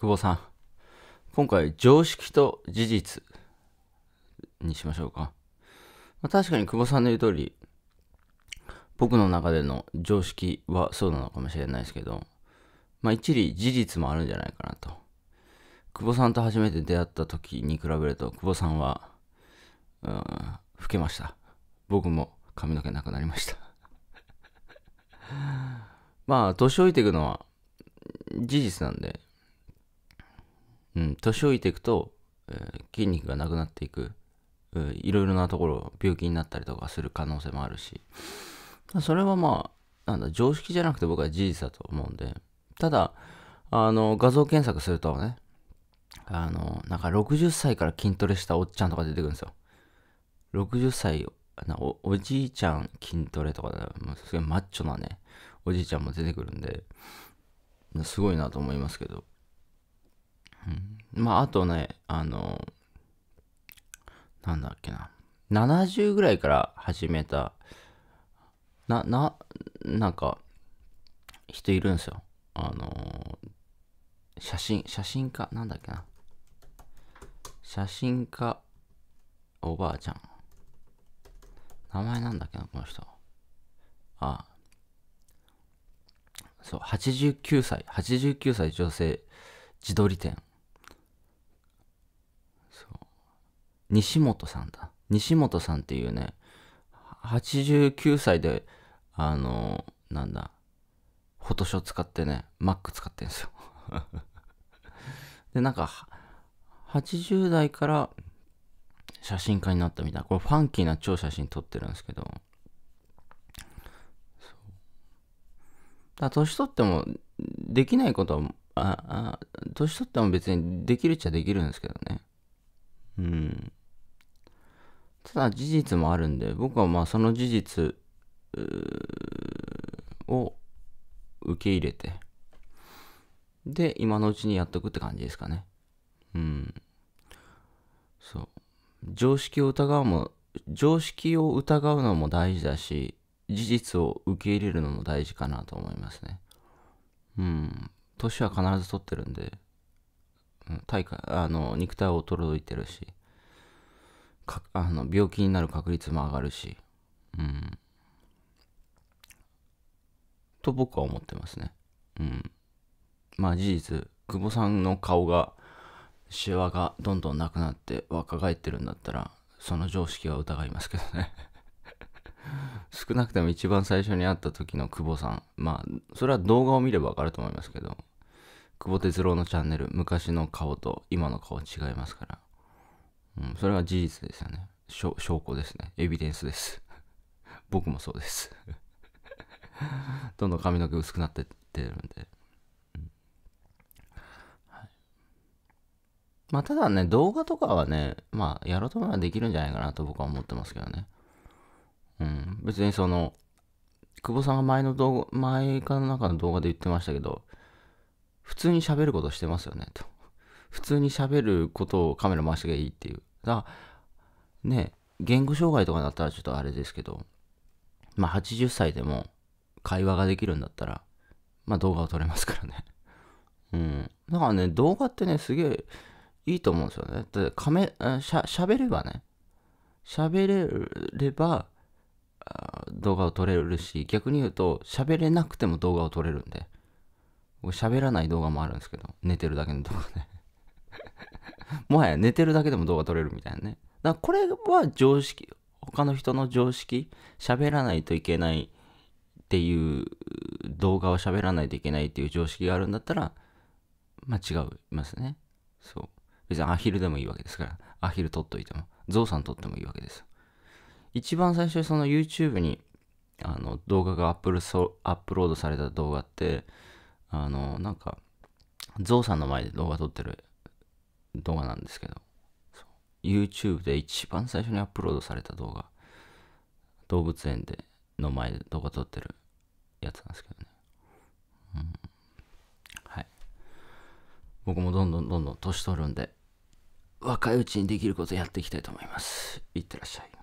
久保さん。今回、常識と事実にしましょうか。まあ、確かに久保さんの言う通り、僕の中での常識はそうなのかもしれないですけど、まあ一理事実もあるんじゃないかなと。久保さんと初めて出会った時に比べると、久保さんは、うん、老けました。僕も髪の毛なくなりました まあ、年老いていくのは事実なんで、うん、年老いていくと、えー、筋肉がなくなっていく、えー、いろいろなところ病気になったりとかする可能性もあるしそれはまあなんだ常識じゃなくて僕は事実だと思うんでただあの画像検索するとねあのなんか60歳から筋トレしたおっちゃんとか出てくるんですよ60歳おおじいちゃん筋トレとか、ね、すごいマッチョなねおじいちゃんも出てくるんですごいなと思いますけどうん、まあ、あとね、あの、なんだっけな。70ぐらいから始めた、な、な、なんか、人いるんですよ。あの、写真、写真家、なんだっけな。写真家、おばあちゃん。名前なんだっけな、この人。あそう、89歳、89歳女性自撮り店。西本さんだ。西本さんっていうね、89歳で、あの、なんだ、フォトショー使ってね、Mac 使ってんですよ で、なんか、80代から写真家になったみたいな、これファンキーな超写真撮ってるんですけど、だ年取ってもできないことは、ああ年取っても別にできるっちゃできるんですけどね。うん。ただ事実もあるんで、僕はまあその事実を受け入れて、で、今のうちにやっとくって感じですかね。うん。そう。常識を疑うも、常識を疑うのも大事だし、事実を受け入れるのも大事かなと思いますね。うん。年は必ず取ってるんで、うん、体あの、肉体を衰えてるし、かあの病気になる確率も上がるし、うん。と僕は思ってますね。うん。まあ事実、久保さんの顔が、シワがどんどんなくなって若返ってるんだったら、その常識は疑いますけどね 少なくとも一番最初に会った時の久保さん。まあ、それは動画を見ればわかると思いますけど、久保哲郎のチャンネル、昔の顔と今の顔違いますから。うん、それは事実ですよね。証拠ですね。エビデンスです。僕もそうです どんどん髪の毛薄くなってってるんで。まあ、ただね、動画とかはね、まあ、やろうと思えばできるんじゃないかなと僕は思ってますけどね。うん。別にその、久保さんが前の動画、前かの中の動画で言ってましたけど、普通に喋ることしてますよね、と。普通に喋ることをカメラ回してがいいっていう。だからね言語障害とかだったらちょっとあれですけどまあ80歳でも会話ができるんだったらまあ動画を撮れますからね うんだからね動画ってねすげえいいと思うんですよねだカメしゃ喋ればね喋れれば動画を撮れるし逆に言うと喋れなくても動画を撮れるんで僕喋らない動画もあるんですけど寝てるだけの動画ね もはや寝てるだけでも動画撮れるみたいなね。だからこれは常識、他の人の常識、喋らないといけないっていう、動画を喋らないといけないっていう常識があるんだったら、まあ違いますね。そう。別にアヒルでもいいわけですから、アヒル撮っといても、ゾウさん撮ってもいいわけです。一番最初にその YouTube にあの動画がアップルソアップロードされた動画って、あの、なんか、ゾウさんの前で動画撮ってる動画なんですけど、YouTube で一番最初にアップロードされた動画、動物園での前で動画撮ってるやつなんですけどね。うん、はい。僕もどんどんどんどん年取るんで、若いうちにできることやっていきたいと思います。いってらっしゃい。